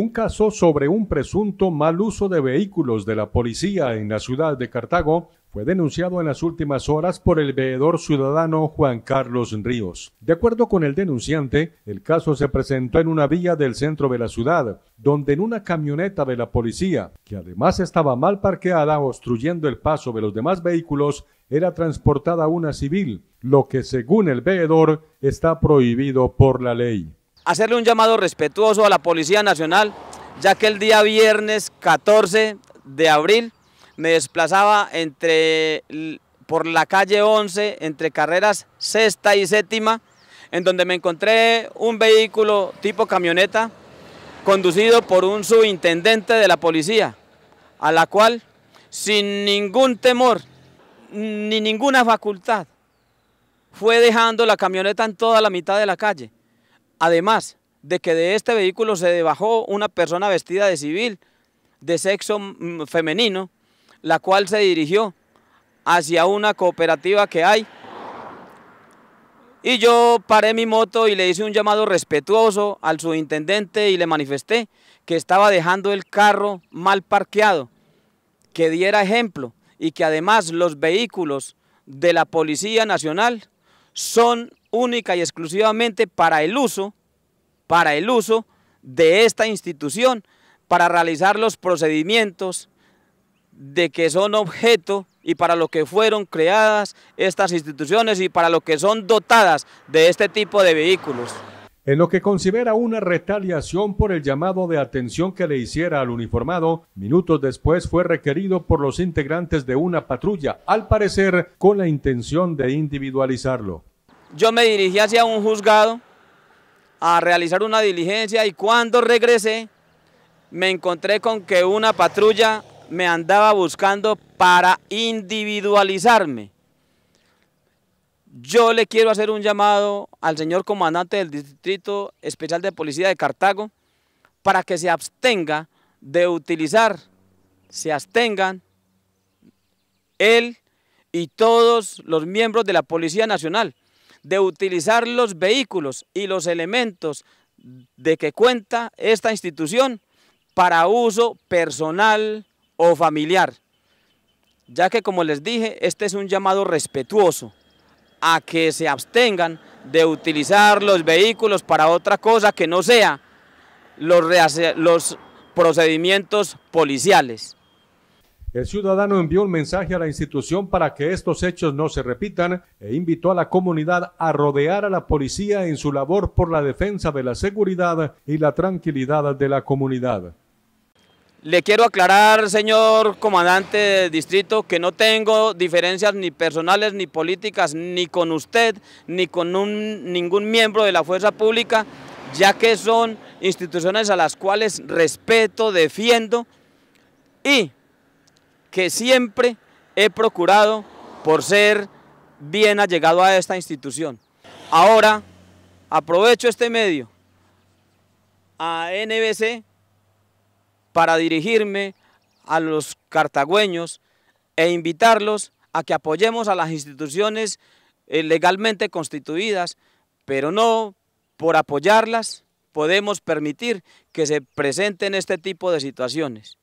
un caso sobre un presunto mal uso de vehículos de la policía en la ciudad de Cartago fue denunciado en las últimas horas por el veedor ciudadano Juan Carlos Ríos. De acuerdo con el denunciante, el caso se presentó en una vía del centro de la ciudad, donde en una camioneta de la policía, que además estaba mal parqueada obstruyendo el paso de los demás vehículos, era transportada una civil, lo que según el veedor está prohibido por la ley hacerle un llamado respetuoso a la Policía Nacional, ya que el día viernes 14 de abril me desplazaba entre, por la calle 11, entre carreras sexta y séptima, en donde me encontré un vehículo tipo camioneta conducido por un subintendente de la policía, a la cual sin ningún temor ni ninguna facultad fue dejando la camioneta en toda la mitad de la calle. Además de que de este vehículo se debajó una persona vestida de civil, de sexo mm, femenino, la cual se dirigió hacia una cooperativa que hay. Y yo paré mi moto y le hice un llamado respetuoso al subintendente y le manifesté que estaba dejando el carro mal parqueado, que diera ejemplo y que además los vehículos de la Policía Nacional son única y exclusivamente para el uso, para el uso de esta institución, para realizar los procedimientos de que son objeto y para lo que fueron creadas estas instituciones y para lo que son dotadas de este tipo de vehículos. En lo que considera una retaliación por el llamado de atención que le hiciera al uniformado, minutos después fue requerido por los integrantes de una patrulla, al parecer con la intención de individualizarlo yo me dirigí hacia un juzgado a realizar una diligencia y cuando regresé me encontré con que una patrulla me andaba buscando para individualizarme. Yo le quiero hacer un llamado al señor comandante del Distrito Especial de Policía de Cartago para que se abstenga de utilizar, se abstengan él y todos los miembros de la Policía Nacional de utilizar los vehículos y los elementos de que cuenta esta institución para uso personal o familiar, ya que como les dije, este es un llamado respetuoso a que se abstengan de utilizar los vehículos para otra cosa que no sea los, los procedimientos policiales. El ciudadano envió un mensaje a la institución para que estos hechos no se repitan e invitó a la comunidad a rodear a la policía en su labor por la defensa de la seguridad y la tranquilidad de la comunidad. Le quiero aclarar, señor comandante de distrito, que no tengo diferencias ni personales ni políticas ni con usted ni con ningún miembro de la fuerza pública, ya que son instituciones a las cuales respeto, defiendo y que siempre he procurado por ser bien allegado a esta institución. Ahora aprovecho este medio a NBC para dirigirme a los cartagüeños e invitarlos a que apoyemos a las instituciones eh, legalmente constituidas, pero no por apoyarlas podemos permitir que se presenten este tipo de situaciones.